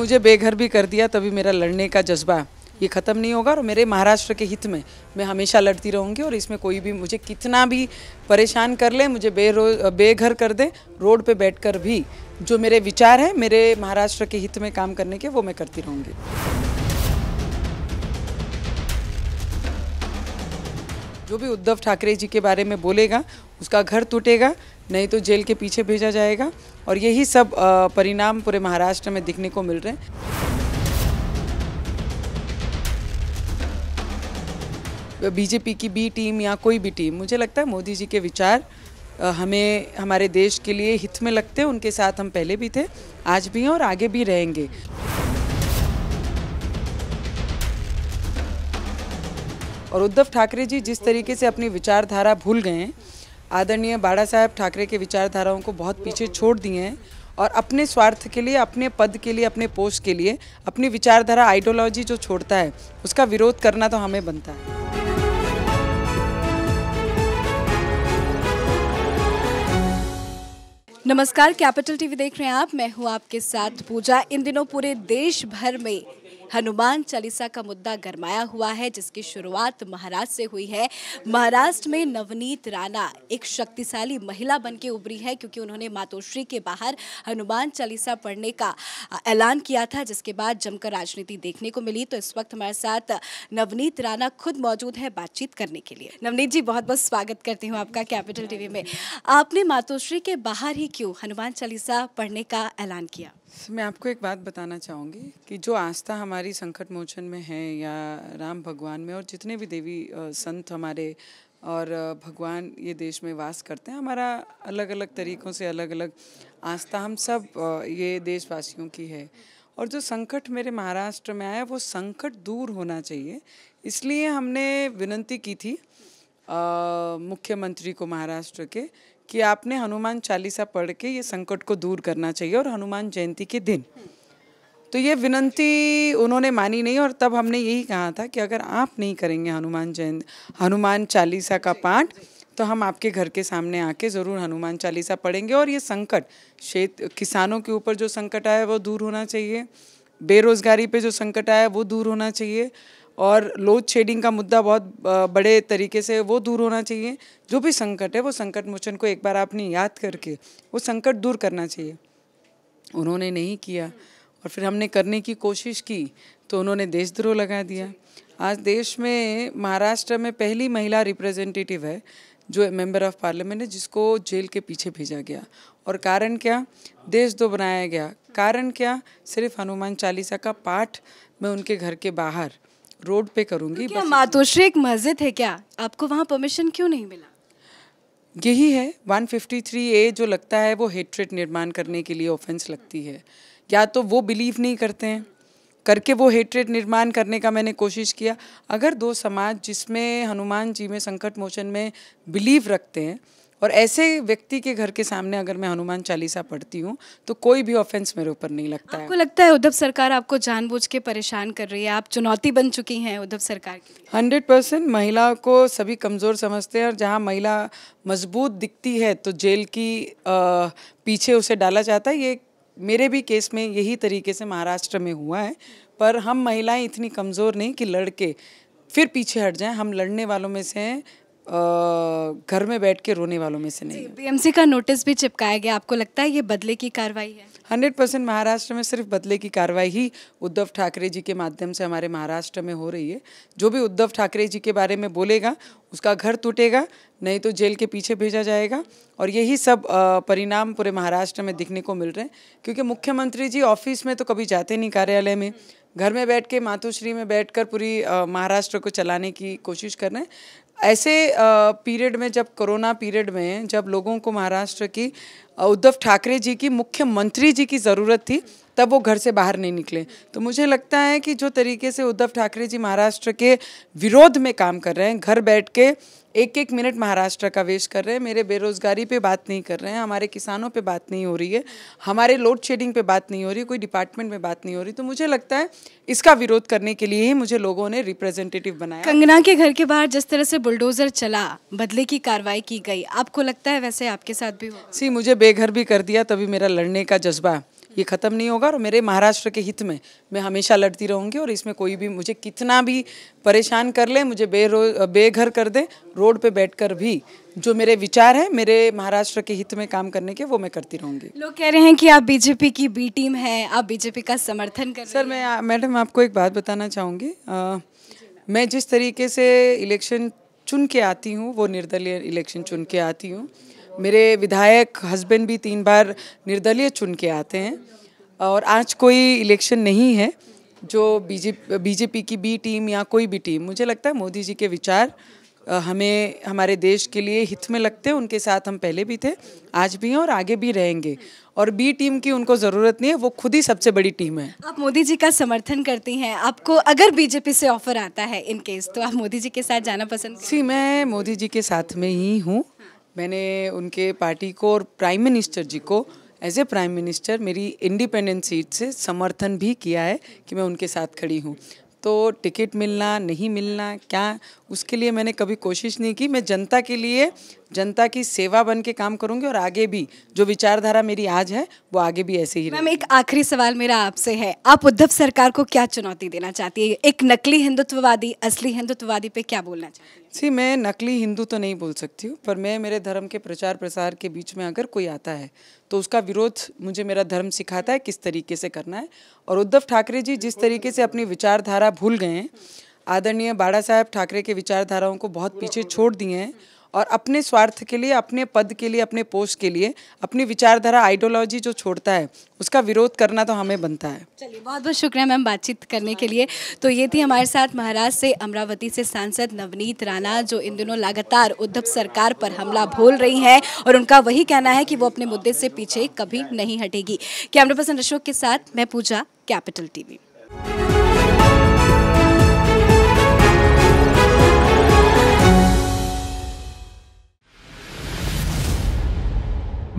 मुझे बेघर भी कर दिया तभी मेरा लड़ने का जज्बा ये ख़त्म नहीं होगा और मेरे महाराष्ट्र के हित में मैं हमेशा लड़ती रहूँगी और इसमें कोई भी मुझे कितना भी परेशान कर ले मुझे बेरो बेघर कर दे रोड पे बैठकर भी जो मेरे विचार हैं मेरे महाराष्ट्र के हित में काम करने के वो मैं करती रहूँगी जो भी उद्धव ठाकरे जी के बारे में बोलेगा उसका घर टूटेगा नहीं तो जेल के पीछे भेजा जाएगा और यही सब परिणाम पूरे महाराष्ट्र में दिखने को मिल रहे हैं बीजेपी की बी टीम या कोई भी टीम मुझे लगता है मोदी जी के विचार हमें हमारे देश के लिए हित में लगते हैं उनके साथ हम पहले भी थे आज भी हैं और आगे भी रहेंगे और उद्धव ठाकरे जी जिस तरीके से अपनी विचारधारा भूल गए हैं आदरणीय बाड़ा साहब ठाकरे के विचारधाराओं को बहुत पीछे छोड़ दिए हैं और अपने स्वार्थ के लिए अपने पद के लिए अपने पोस्ट के लिए अपनी विचारधारा आइडियोलॉजी जो छोड़ता है उसका विरोध करना तो हमें बनता है नमस्कार कैपिटल टीवी देख रहे हैं आप मैं हूं आपके साथ पूजा इन दिनों पूरे देश भर में हनुमान चालीसा का मुद्दा गरमाया हुआ है जिसकी शुरुआत महाराष्ट्र से हुई है महाराष्ट्र में नवनीत राणा एक शक्तिशाली महिला बन के उभरी है क्योंकि उन्होंने मातोश्री के बाहर हनुमान चालीसा पढ़ने का ऐलान किया था जिसके बाद जमकर राजनीति देखने को मिली तो इस वक्त हमारे साथ नवनीत राणा खुद मौजूद है बातचीत करने के लिए नवनीत जी बहुत बहुत स्वागत करती हूँ आपका कैपिटल टीवी में आपने मातोश्री के बाहर ही क्यों हनुमान चालीसा पढ़ने का ऐलान किया मैं आपको एक बात बताना चाहूँगी कि जो आस्था हमारी संकट मोचन में है या राम भगवान में और जितने भी देवी संत हमारे और भगवान ये देश में वास करते हैं हमारा अलग अलग तरीक़ों से अलग अलग आस्था हम सब ये देशवासियों की है और जो संकट मेरे महाराष्ट्र में आया वो संकट दूर होना चाहिए इसलिए हमने विनती की थी मुख्यमंत्री को महाराष्ट्र के कि आपने हनुमान चालीसा पढ़ के ये संकट को दूर करना चाहिए और हनुमान जयंती के दिन तो ये विनंती उन्होंने मानी नहीं और तब हमने यही कहा था कि अगर आप नहीं करेंगे हनुमान जयंती हनुमान चालीसा का पाठ तो हम आपके घर के सामने आके ज़रूर हनुमान चालीसा पढ़ेंगे और ये संकट क्षेत्र किसानों के ऊपर जो संकट आया वो दूर होना चाहिए बेरोज़गारी पे जो संकट आया वो दूर होना चाहिए और लोड शेडिंग का मुद्दा बहुत बड़े तरीके से वो दूर होना चाहिए जो भी संकट है वो संकट मोचन को एक बार आपने याद करके वो संकट दूर करना चाहिए उन्होंने नहीं किया और फिर हमने करने की कोशिश की तो उन्होंने देशद्रोह लगा दिया आज देश में महाराष्ट्र में पहली महिला रिप्रेजेंटेटिव है जो मेंबर ऑफ पार्लियामेंट है जिसको जेल के पीछे भेजा गया और कारण क्या देश दो बनाया गया कारण क्या सिर्फ हनुमान चालीसा का पाठ में उनके घर के बाहर रोड पे करूँगी तो क्या मातोश्री एक मस्जिद है क्या आपको वहाँ परमिशन क्यों नहीं मिला यही है 153 ए जो लगता है वो हेट्रेट निर्माण करने के लिए ऑफेंस लगती है या तो वो बिलीव नहीं करते हैं करके वो हेट्रेट निर्माण करने का मैंने कोशिश किया अगर दो समाज जिसमें हनुमान जी में संकट मोचन में बिलीव रखते हैं और ऐसे व्यक्ति के घर के सामने अगर मैं हनुमान चालीसा पढ़ती हूँ तो कोई भी ऑफेंस मेरे ऊपर नहीं लगता आपको है। लगता है उद्धव सरकार आपको जानबूझ के परेशान कर रही है आप चुनौती बन चुकी हैं उद्धव सरकार की हंड्रेड परसेंट महिला को सभी कमज़ोर समझते हैं और जहाँ महिला मजबूत दिखती है तो जेल की आ, पीछे उसे डाला जाता है ये मेरे भी केस में यही तरीके से महाराष्ट्र में हुआ है पर हम महिलाएं इतनी कमज़ोर नहीं कि लड़के फिर पीछे हट जाएं हम लड़ने वालों में से हैं घर में बैठ के रोने वालों में से नहीं बीएमसी का नोटिस भी चिपकाया गया आपको लगता है ये बदले की कार्रवाई है हंड्रेड परसेंट महाराष्ट्र में सिर्फ बदले की कार्रवाई ही उद्धव ठाकरे जी के माध्यम से हमारे महाराष्ट्र में हो रही है जो भी उद्धव ठाकरे जी के बारे में बोलेगा उसका घर टूटेगा नहीं तो जेल के पीछे भेजा जाएगा और यही सब परिणाम पूरे महाराष्ट्र में दिखने को मिल रहे हैं क्योंकि मुख्यमंत्री जी ऑफिस में तो कभी जाते नहीं कार्यालय में घर में बैठ के मातोश्री में बैठकर पूरी महाराष्ट्र को चलाने की कोशिश कर रहे हैं ऐसे पीरियड में जब कोरोना पीरियड में जब लोगों को महाराष्ट्र की उद्धव ठाकरे जी की मुख्यमंत्री जी की ज़रूरत थी तब वो घर से बाहर नहीं निकले तो मुझे लगता है कि जो तरीके से उद्धव ठाकरे जी महाराष्ट्र के विरोध में काम कर रहे हैं घर बैठ के एक एक मिनट महाराष्ट्र का वेश कर रहे हैं मेरे बेरोजगारी पे बात नहीं कर रहे हैं हमारे किसानों पे बात नहीं हो रही है हमारे लोड शेडिंग पे बात नहीं हो रही कोई डिपार्टमेंट में बात नहीं हो रही तो मुझे लगता है इसका विरोध करने के लिए ही मुझे लोगों ने रिप्रेजेंटेटिव बनाया कंगना के घर के बाहर जिस तरह से बुलडोजर चला बदले की कार्रवाई की गई आपको लगता है वैसे आपके साथ भी सी मुझे बेघर भी कर दिया तभी मेरा लड़ने का जज्बा ये ख़त्म नहीं होगा और मेरे महाराष्ट्र के हित में मैं हमेशा लड़ती रहूँगी और इसमें कोई भी मुझे कितना भी परेशान कर ले मुझे बेरो बेघर कर दे रोड पे बैठकर भी जो मेरे विचार हैं मेरे महाराष्ट्र के हित में काम करने के वो मैं करती रहूँगी लोग कह रहे हैं कि आप बीजेपी की बी टीम है आप बीजेपी का समर्थन कर सर मैं मैडम आपको एक बात बताना चाहूँगी मैं जिस तरीके से इलेक्शन चुन के आती हूँ वो निर्दलीय इलेक्शन चुन के आती हूँ मेरे विधायक हस्बैंड भी तीन बार निर्दलीय चुन के आते हैं और आज कोई इलेक्शन नहीं है जो बीजेपी बीजेपी की बी टीम या कोई भी टीम मुझे लगता है मोदी जी के विचार हमें हमारे देश के लिए हित में लगते हैं उनके साथ हम पहले भी थे आज भी हैं और आगे भी रहेंगे और बी टीम की उनको ज़रूरत नहीं है वो खुद ही सबसे बड़ी टीम है आप मोदी जी का समर्थन करती हैं आपको अगर बीजेपी से ऑफर आता है इन केस तो आप मोदी जी के साथ जाना पसंद सी मैं मोदी जी के साथ में ही हूँ मैंने उनके पार्टी को और प्राइम मिनिस्टर जी को एज ए प्राइम मिनिस्टर मेरी इंडिपेंडेंट सीट से समर्थन भी किया है कि मैं उनके साथ खड़ी हूँ तो टिकट मिलना नहीं मिलना क्या उसके लिए मैंने कभी कोशिश नहीं की मैं जनता के लिए जनता की सेवा बन के काम करूंगी और आगे भी जो विचारधारा मेरी आज है वो आगे भी ऐसे ही मैम एक आखिरी सवाल मेरा आपसे है आप उद्धव सरकार को क्या चुनौती देना चाहती है एक नकली हिंदुत्ववादी असली हिंदुत्ववादी पे क्या बोलना चाहिए सी मैं नकली हिंदू तो नहीं बोल सकती हूँ पर मैं मेरे धर्म के प्रचार प्रसार के बीच में अगर कोई आता है तो उसका विरोध मुझे मेरा धर्म सिखाता है किस तरीके से करना है और उद्धव ठाकरे जी जिस तरीके से अपनी विचारधारा भूल गए हैं आदरणीय बाड़ा साहेब ठाकरे के विचारधाराओं को बहुत पीछे छोड़ दिए हैं और अपने स्वार्थ के लिए अपने पद के लिए अपने पोस्ट के लिए अपनी विचारधारा आइडियोलॉजी जो छोड़ता है उसका विरोध करना तो हमें बनता है चलिए बहुत बहुत शुक्रिया मैम बातचीत करने के लिए तो ये थी हमारे साथ महाराष्ट्र से अमरावती से सांसद नवनीत राणा जो इन दिनों लगातार उद्धव सरकार पर हमला बोल रही हैं और उनका वही कहना है कि वो अपने मुद्दे से पीछे कभी नहीं हटेगी कैमरा पर्सन अशोक के साथ मैं पूजा कैपिटल टीवी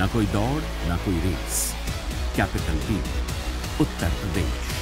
ना कोई दौड़ ना कोई रेस कैपिटल बी उत्तर प्रदेश